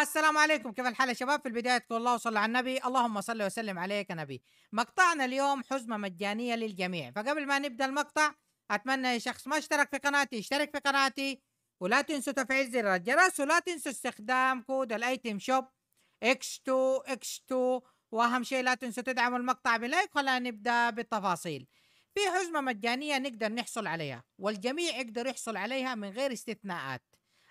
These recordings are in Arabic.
السلام عليكم كيف الحال يا شباب في البداية تقول الله وصلى على النبي اللهم صل وسلم عليك يا نبي مقطعنا اليوم حزمة مجانية للجميع فقبل ما نبدأ المقطع أتمنى أي شخص ما اشترك في قناتي يشترك في قناتي ولا تنسوا تفعيل زر الجرس ولا تنسوا استخدام كود الايتم شوب اكس 2 اكس 2 واهم شيء لا تنسوا تدعموا المقطع بلايك ولا نبدا بالتفاصيل في حزمه مجانيه نقدر نحصل عليها والجميع يقدر يحصل عليها من غير استثناءات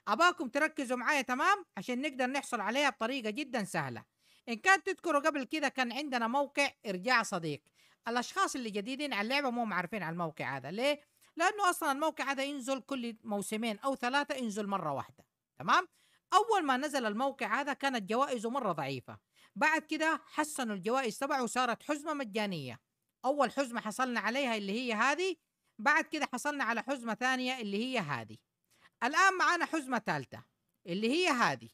اباكم تركزوا معايا تمام عشان نقدر نحصل عليها بطريقه جدا سهله ان كان تذكروا قبل كده كان عندنا موقع ارجاع صديق الاشخاص اللي جديدين على اللعبه مو عارفين على الموقع هذا ليه لانه اصلا الموقع هذا ينزل كل موسمين او ثلاثه ينزل مره واحده تمام اول ما نزل الموقع هذا كانت جوائزه مره ضعيفه بعد كده حسنوا الجوائز تبعه وصارت حزمة مجانية أول حزمة حصلنا عليها اللي هي هذه بعد كده حصلنا على حزمة ثانية اللي هي هذه الآن معانا حزمة ثالثة اللي هي هذه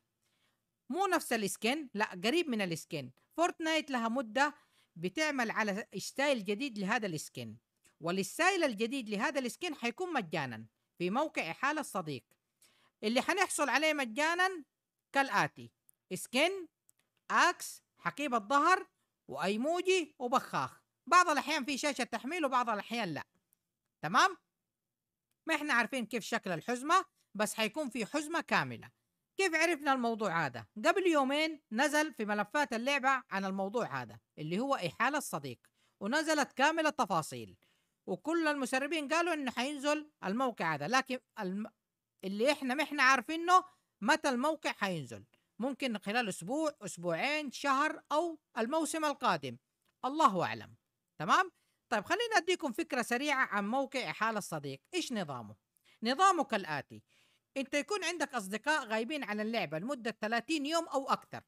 مو نفس الاسكن لا قريب من الاسكن فورتنايت لها مدة بتعمل على ستايل جديد لهذا الاسكن والستايل الجديد لهذا الاسكن حيكون مجانا في موقع إحالة الصديق اللي حنحصل عليه مجانا كالآتي اسكن اكس حقيبه ظهر وايموجي وبخاخ بعض الاحيان في شاشه تحميل وبعض الاحيان لا تمام ما احنا عارفين كيف شكل الحزمه بس حيكون في حزمه كامله كيف عرفنا الموضوع هذا قبل يومين نزل في ملفات اللعبه عن الموضوع هذا اللي هو احاله الصديق ونزلت كامل التفاصيل وكل المسربين قالوا انه حينزل الموقع هذا لكن الم... اللي احنا ما احنا عارفينه متى الموقع حينزل ممكن خلال أسبوع أسبوعين شهر أو الموسم القادم الله أعلم تمام؟ طيب خلينا أديكم فكرة سريعة عن موقع إحالة الصديق إيش نظامه؟ نظامه كالآتي أنت يكون عندك أصدقاء غايبين عن اللعبة لمدة 30 يوم أو أكثر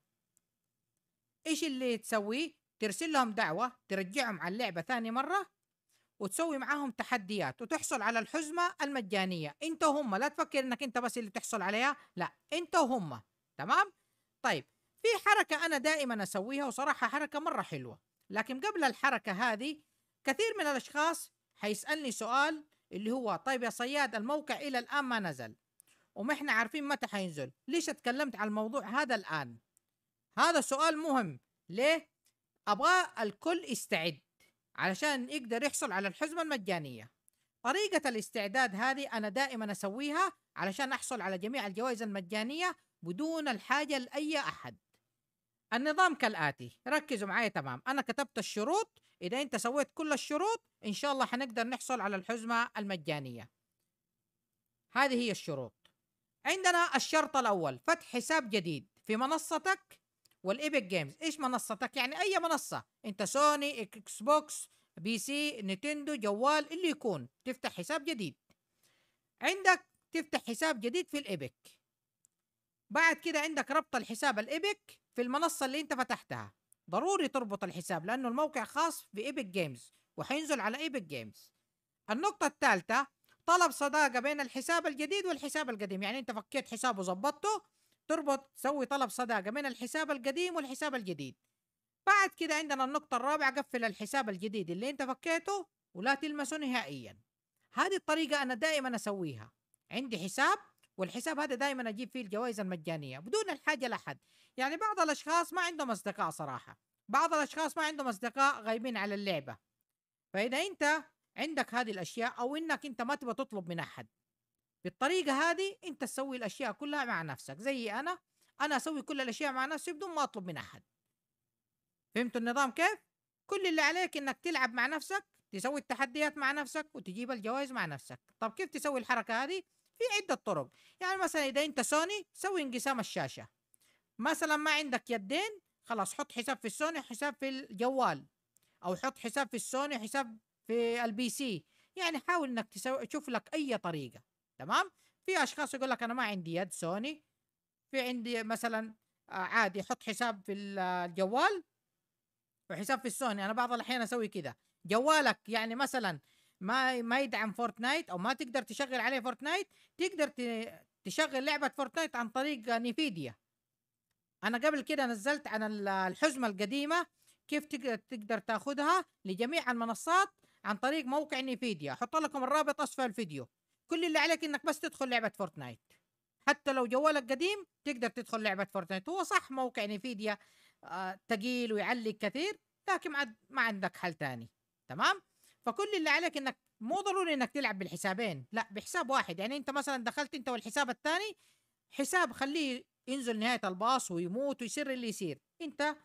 إيش اللي تسويه؟ ترسل لهم دعوة ترجعهم على اللعبة ثاني مرة وتسوي معاهم تحديات وتحصل على الحزمة المجانية انت وهم لا تفكر انك انت بس اللي تحصل عليها لا انت وهم تمام طيب في حركة أنا دائما أسويها وصراحة حركة مرة حلوة لكن قبل الحركة هذه كثير من الأشخاص حيسألني سؤال اللي هو طيب يا صياد الموقع إلى الآن ما نزل وما احنا عارفين متى حينزل ليش اتكلمت على الموضوع هذا الآن هذا سؤال مهم ليه أبغى الكل يستعد علشان يقدر يحصل على الحزمة المجانية طريقة الاستعداد هذه أنا دائما أسويها علشان أحصل على جميع الجوائز المجانية بدون الحاجة لأي أحد النظام كالآتي ركزوا معي تمام أنا كتبت الشروط إذا أنت سويت كل الشروط إن شاء الله حنقدر نحصل على الحزمة المجانية هذه هي الشروط عندنا الشرط الأول فتح حساب جديد في منصتك والإيبك جيمز إيش منصتك يعني أي منصة أنت سوني إكس بوكس بي سي نينتندو جوال اللي يكون تفتح حساب جديد عندك تفتح حساب جديد في الإيبك بعد كده عندك ربط الحساب الايبك في المنصه اللي انت فتحتها ضروري تربط الحساب لانه الموقع خاص بايبك جيمز وحينزل على ايبك جيمز النقطه الثالثه طلب صداقه بين الحساب الجديد والحساب القديم يعني انت فكيت حساب وظبطته تربط تسوي طلب صداقه بين الحساب القديم والحساب الجديد بعد كده عندنا النقطه الرابعه قفل الحساب الجديد اللي انت فكيته ولا تلمسه نهائيا هذه الطريقه انا دائما اسويها عندي حساب والحساب هذا دائما اجيب فيه الجوائز المجانيه بدون الحاجه لاحد يعني بعض الاشخاص ما عندهم اصدقاء صراحه بعض الاشخاص ما عندهم اصدقاء غايبين على اللعبه فاذا انت عندك هذه الاشياء او انك انت ما تبغى تطلب من احد بالطريقه هذه انت تسوي الاشياء كلها مع نفسك زي انا انا اسوي كل الاشياء مع نفسي بدون ما اطلب من احد فهمتوا النظام كيف كل اللي عليك انك تلعب مع نفسك تسوي التحديات مع نفسك وتجيب الجوائز مع نفسك طب كيف تسوي الحركه هذه في عدة طرق يعني مثلا إذا أنت سوني سوي انقسام الشاشة مثلا ما عندك يدين خلاص حط حساب في السوني حساب في الجوال أو حط حساب في السوني حساب في البي سي يعني حاول إنك تسوي تشوف لك أي طريقة تمام في أشخاص يقول لك أنا ما عندي يد سوني في عندي مثلا آه، عادي حط حساب في آه، الجوال وحساب في السوني أنا بعض الأحيان أسوي كذا جوالك يعني مثلا ما ما يدعم فورتنايت او ما تقدر تشغل عليه فورتنايت تقدر تشغل لعبه فورتنايت عن طريق نيفيديا انا قبل كده نزلت عن الحزمه القديمه كيف تقدر تقدر تاخذها لجميع المنصات عن طريق موقع نيفيديا احط لكم الرابط اسفل الفيديو كل اللي عليك انك بس تدخل لعبه فورتنايت حتى لو جوالك قديم تقدر تدخل لعبه فورتنايت هو صح موقع نيفيديا آه، ثقيل تقيل ويعلق كثير لكن ما عندك حل ثاني تمام فكل اللي عليك انك مو ضروري انك تلعب بالحسابين لا بحساب واحد يعني انت مثلا دخلت انت والحساب الثاني حساب خليه ينزل نهايه الباص ويموت ويصير اللي يصير انت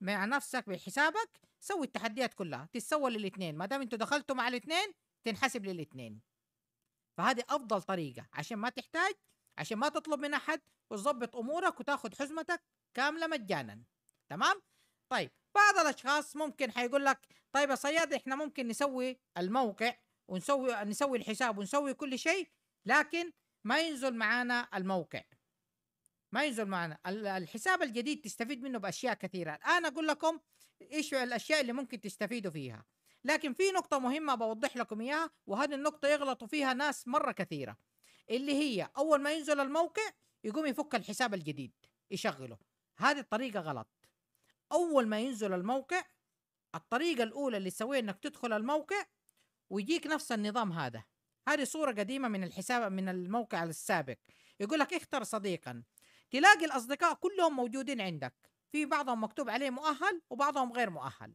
مع نفسك بحسابك سوي التحديات كلها تتسوى للاثنين ما دام انتوا دخلتوا مع الاثنين تنحسب للاثنين فهذه افضل طريقه عشان ما تحتاج عشان ما تطلب من احد وتظبط امورك وتاخذ حزمتك كامله مجانا تمام طيب بعض الاشخاص ممكن حيقول لك طيب يا صياد احنا ممكن نسوي الموقع ونسوي نسوي الحساب ونسوي كل شيء لكن ما ينزل معانا الموقع ما ينزل معانا الحساب الجديد تستفيد منه باشياء كثيره الان اقول لكم ايش الاشياء اللي ممكن تستفيدوا فيها لكن في نقطة مهمة بوضح لكم إياها وهذه النقطة يغلطوا فيها ناس مرة كثيرة اللي هي أول ما ينزل الموقع يقوم يفك الحساب الجديد يشغله هذه الطريقة غلط اول ما ينزل الموقع الطريقه الاولى اللي تسويها انك تدخل الموقع ويجيك نفس النظام هذا هذه صوره قديمه من الحساب من الموقع السابق يقول لك اختر صديقا تلاقي الاصدقاء كلهم موجودين عندك في بعضهم مكتوب عليه مؤهل وبعضهم غير مؤهل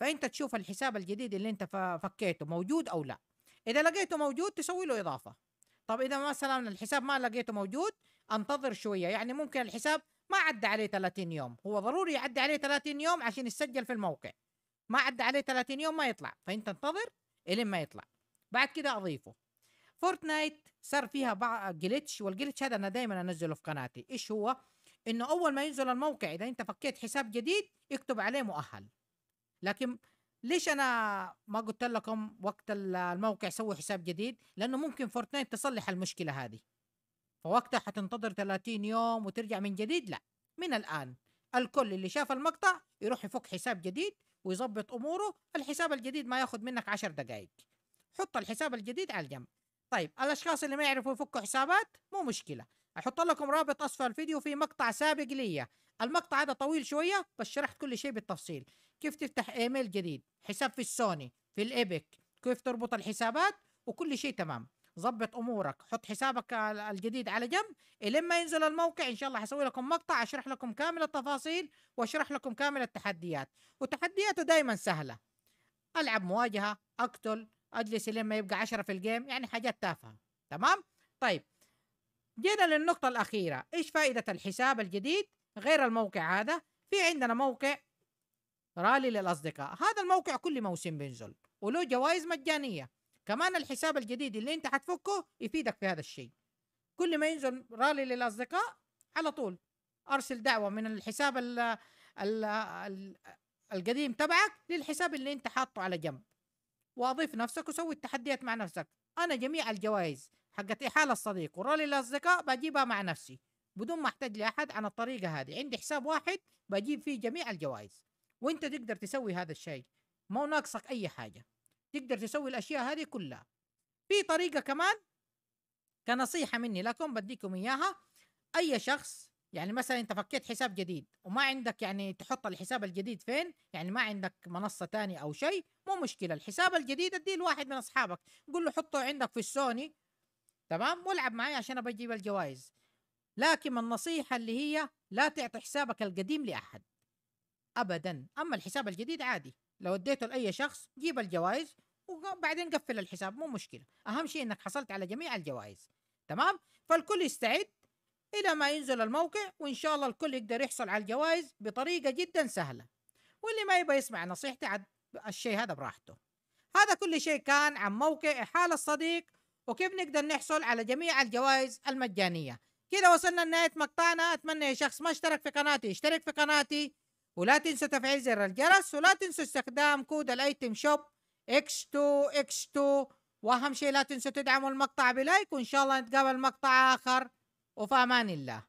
فانت تشوف الحساب الجديد اللي انت فكيته موجود او لا اذا لقيته موجود تسوي له اضافه طب اذا مثلا الحساب ما لقيته موجود انتظر شويه يعني ممكن الحساب ما عدى عليه 30 يوم هو ضروري يعدي عليه 30 يوم عشان يسجل في الموقع ما عدى عليه 30 يوم ما يطلع فانت انتظر الين ما يطلع بعد كده اضيفه فورتنايت صار فيها بعض جلتش والجلتش هذا انا دائما انزله في قناتي ايش هو انه اول ما ينزل الموقع اذا انت فكيت حساب جديد اكتب عليه مؤهل لكن ليش انا ما قلت لكم وقت الموقع سووا حساب جديد لانه ممكن فورتنايت تصلح المشكله هذه وقتها حتنتظر 30 يوم وترجع من جديد لا من الآن الكل اللي شاف المقطع يروح يفك حساب جديد ويظبط أموره الحساب الجديد ما ياخد منك 10 دقايق حط الحساب الجديد على الجنب طيب الأشخاص اللي ما يعرفوا يفكوا حسابات مو مشكلة أحط لكم رابط أسفل الفيديو في مقطع سابق ليا المقطع هذا طويل شوية بس شرحت كل شيء بالتفصيل كيف تفتح ايميل جديد حساب في السوني في الايبك كيف تربط الحسابات وكل شيء تمام ظبط امورك حط حسابك الجديد على جنب لما ينزل الموقع ان شاء الله حسوي لكم مقطع اشرح لكم كامل التفاصيل واشرح لكم كامل التحديات وتحدياته دائما سهله العب مواجهه اقتل اجلس لما يبقى عشرة في الجيم يعني حاجات تافهه تمام طيب جينا للنقطه الاخيره ايش فائده الحساب الجديد غير الموقع هذا في عندنا موقع رالي للاصدقاء هذا الموقع كل موسم بينزل وله جوائز مجانيه كمان الحساب الجديد اللي انت حتفكه يفيدك في هذا الشيء كل ما ينزل رالي للاصدقاء على طول ارسل دعوه من الحساب ال ال القديم تبعك للحساب اللي انت حاطه على جنب واضيف نفسك وسوي التحديات مع نفسك انا جميع الجوائز حقت احاله الصديق ورالي الاصدقاء بجيبها مع نفسي بدون ما احتاج لاحد عن الطريقه هذه عندي حساب واحد بجيب فيه جميع الجوائز وانت تقدر تسوي هذا الشيء مو ناقصك اي حاجه تقدر تسوي الاشياء هذه كلها في طريقه كمان كنصيحه مني لكم بديكم اياها اي شخص يعني مثلا انت فكيت حساب جديد وما عندك يعني تحط الحساب الجديد فين يعني ما عندك منصه تانية او شيء مو مشكله الحساب الجديد اديه لواحد من اصحابك قول له حطه عندك في السوني تمام والعب معي عشان ابى اجيب الجوائز لكن النصيحه اللي هي لا تعطي حسابك القديم لاحد ابدا اما الحساب الجديد عادي لو اديته لاي شخص جيب الجوائز وبعدين قفل الحساب مو مشكله اهم شيء انك حصلت على جميع الجوائز تمام فالكل يستعد الى ما ينزل الموقع وان شاء الله الكل يقدر يحصل على الجوائز بطريقه جدا سهله واللي ما يبغى يسمع نصيحتي عاد الشيء هذا براحته هذا كل شيء كان عن موقع احاله الصديق وكيف نقدر نحصل على جميع الجوائز المجانيه كده وصلنا لنهايه مقطعنا اتمنى يا شخص ما اشترك في قناتي اشترك في قناتي ولا تنسى تفعيل زر الجرس ولا تنسى استخدام كود الايتم شوب اكس 2 اكس 2 واهم شيء لا تنسوا تدعموا المقطع بلايك وان شاء الله نتقابل مقطع اخر وفي امان الله